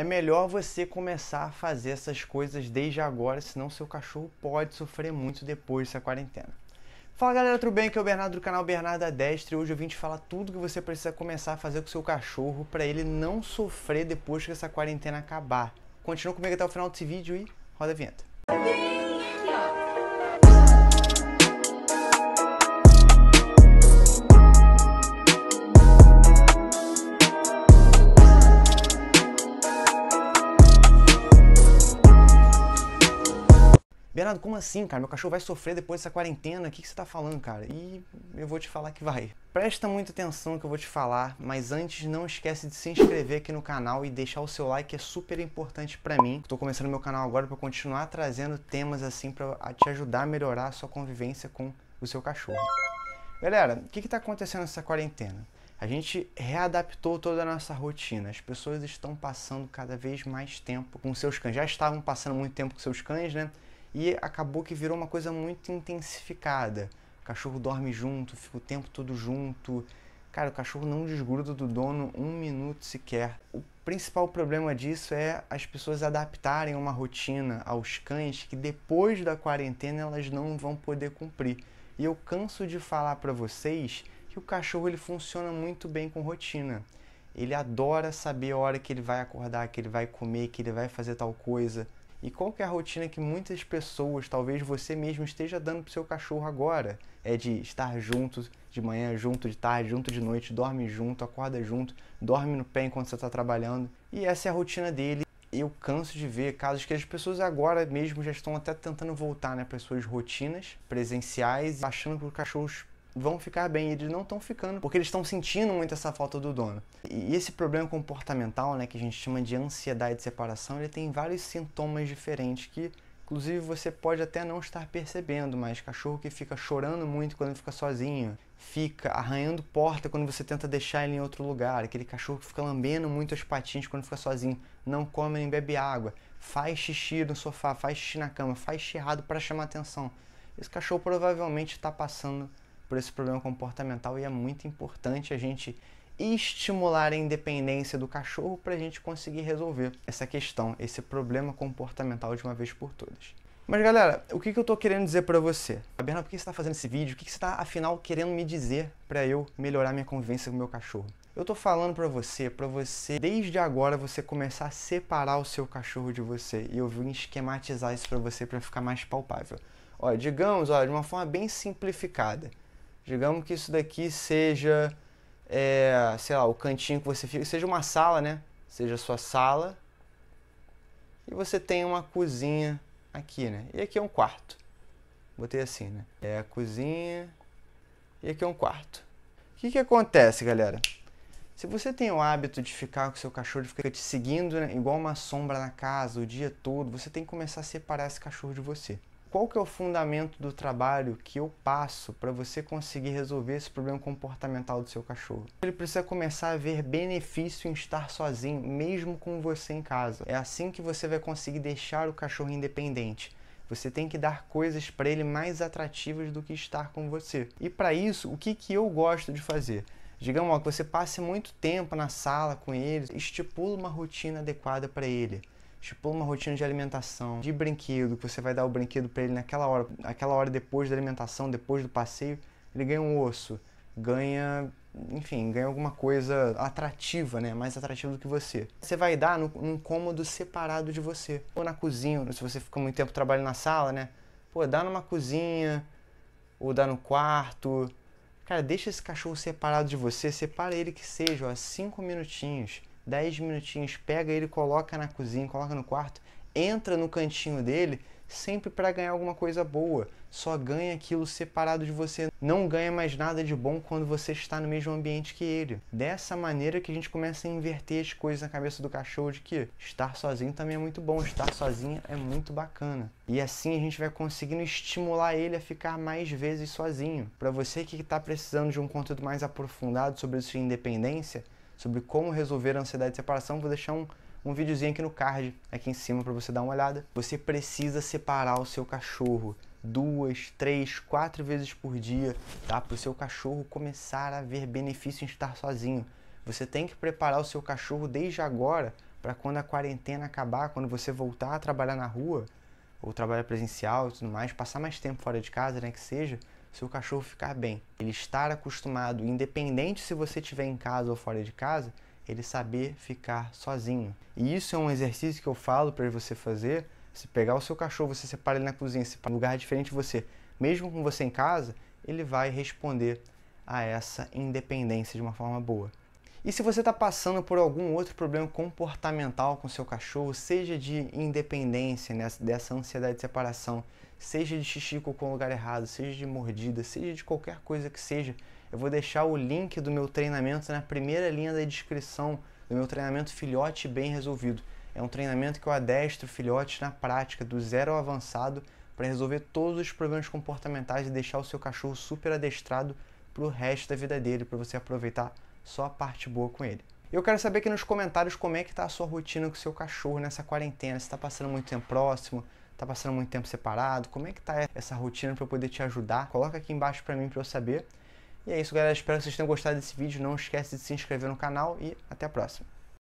é melhor você começar a fazer essas coisas desde agora, senão seu cachorro pode sofrer muito depois dessa quarentena. Fala galera, tudo bem? Aqui é o Bernardo do canal Bernardo Adestre e hoje eu vim te falar tudo que você precisa começar a fazer com seu cachorro para ele não sofrer depois que essa quarentena acabar. Continua comigo até o final desse vídeo e roda a vinheta. Música Bernardo, como assim, cara? Meu cachorro vai sofrer depois dessa quarentena? O que, que você tá falando, cara? E eu vou te falar que vai. Presta muita atenção no que eu vou te falar, mas antes não esquece de se inscrever aqui no canal e deixar o seu like, é super importante para mim. Tô começando meu canal agora para continuar trazendo temas assim para te ajudar a melhorar a sua convivência com o seu cachorro. Galera, o que está acontecendo nessa quarentena? A gente readaptou toda a nossa rotina. As pessoas estão passando cada vez mais tempo com seus cães. Já estavam passando muito tempo com seus cães, né? E acabou que virou uma coisa muito intensificada. O cachorro dorme junto, fica o tempo todo junto. Cara, o cachorro não desgruda do dono um minuto sequer. O principal problema disso é as pessoas adaptarem uma rotina aos cães que depois da quarentena elas não vão poder cumprir. E eu canso de falar para vocês que o cachorro ele funciona muito bem com rotina. Ele adora saber a hora que ele vai acordar, que ele vai comer, que ele vai fazer tal coisa. E qual que é a rotina que muitas pessoas, talvez você mesmo esteja dando pro seu cachorro agora? É de estar juntos de manhã, junto de tarde, junto de noite, dorme junto, acorda junto, dorme no pé enquanto você está trabalhando. E essa é a rotina dele. Eu canso de ver casos que as pessoas agora mesmo já estão até tentando voltar né, para suas rotinas presenciais, achando que os cachorros vão ficar bem, eles não estão ficando, porque eles estão sentindo muito essa falta do dono. E esse problema comportamental, né, que a gente chama de ansiedade de separação, ele tem vários sintomas diferentes que inclusive você pode até não estar percebendo, mas cachorro que fica chorando muito quando fica sozinho, fica arranhando porta quando você tenta deixar ele em outro lugar, aquele cachorro que fica lambendo muito as patinhas quando fica sozinho, não come nem bebe água, faz xixi no sofá, faz xixi na cama, faz xixi errado para chamar atenção. Esse cachorro provavelmente está passando por esse problema comportamental e é muito importante a gente estimular a independência do cachorro para a gente conseguir resolver essa questão, esse problema comportamental de uma vez por todas. Mas galera, o que, que eu estou querendo dizer para você? Bernardo, por que você está fazendo esse vídeo? O que, que você está afinal querendo me dizer para eu melhorar minha convivência com o meu cachorro? Eu estou falando para você, para você desde agora você começar a separar o seu cachorro de você e eu vim esquematizar isso para você para ficar mais palpável. Ó, digamos, ó, de uma forma bem simplificada. Digamos que isso daqui seja, é, sei lá, o cantinho que você fica, seja uma sala, né? Seja a sua sala. E você tem uma cozinha aqui, né? E aqui é um quarto. Botei assim, né? É a cozinha. E aqui é um quarto. O que, que acontece, galera? Se você tem o hábito de ficar com seu cachorro, de ficar te seguindo, né, igual uma sombra na casa o dia todo, você tem que começar a separar esse cachorro de você qual que é o fundamento do trabalho que eu passo para você conseguir resolver esse problema comportamental do seu cachorro? Ele precisa começar a ver benefício em estar sozinho, mesmo com você em casa. É assim que você vai conseguir deixar o cachorro independente. Você tem que dar coisas para ele mais atrativas do que estar com você. E para isso, o que, que eu gosto de fazer? Digamos ó, que você passe muito tempo na sala com ele, estipula uma rotina adequada para ele tipo uma rotina de alimentação, de brinquedo, que você vai dar o brinquedo para ele naquela hora, aquela hora depois da alimentação, depois do passeio, ele ganha um osso, ganha, enfim, ganha alguma coisa atrativa, né? Mais atrativa do que você. Você vai dar no, num cômodo separado de você, ou na cozinha, se você fica muito tempo trabalhando na sala, né? Pô, dá numa cozinha, ou dá no quarto. Cara, deixa esse cachorro separado de você, separa ele que seja, ó, cinco minutinhos 10 minutinhos, pega ele, coloca na cozinha, coloca no quarto, entra no cantinho dele, sempre para ganhar alguma coisa boa. Só ganha aquilo separado de você. Não ganha mais nada de bom quando você está no mesmo ambiente que ele. Dessa maneira que a gente começa a inverter as coisas na cabeça do cachorro de que estar sozinho também é muito bom, estar sozinho é muito bacana. E assim a gente vai conseguindo estimular ele a ficar mais vezes sozinho. Para você que está precisando de um conteúdo mais aprofundado sobre sua independência, sobre como resolver a ansiedade de separação, vou deixar um, um videozinho aqui no card, aqui em cima, para você dar uma olhada. Você precisa separar o seu cachorro duas, três, quatro vezes por dia, tá? Para o seu cachorro começar a ver benefício em estar sozinho. Você tem que preparar o seu cachorro desde agora para quando a quarentena acabar, quando você voltar a trabalhar na rua ou trabalhar presencial e tudo mais, passar mais tempo fora de casa, né, que seja, seu cachorro ficar bem. Ele estar acostumado, independente se você estiver em casa ou fora de casa, ele saber ficar sozinho. E isso é um exercício que eu falo para você fazer. Se pegar o seu cachorro, você separa ele na cozinha, se em um lugar diferente de você, mesmo com você em casa, ele vai responder a essa independência de uma forma boa. E se você está passando por algum outro problema comportamental com seu cachorro, seja de independência, né, dessa ansiedade de separação, seja de xixi com o lugar errado, seja de mordida, seja de qualquer coisa que seja, eu vou deixar o link do meu treinamento na primeira linha da descrição do meu treinamento Filhote Bem Resolvido. É um treinamento que eu adestro filhotes na prática, do zero ao avançado, para resolver todos os problemas comportamentais e deixar o seu cachorro super adestrado para o resto da vida dele, para você aproveitar só a parte boa com ele. Eu quero saber aqui nos comentários como é que está a sua rotina com o seu cachorro nessa quarentena, se está passando muito tempo próximo, Tá passando muito tempo separado? Como é que tá essa rotina para eu poder te ajudar? Coloca aqui embaixo para mim para eu saber. E é isso, galera. Espero que vocês tenham gostado desse vídeo. Não esquece de se inscrever no canal e até a próxima.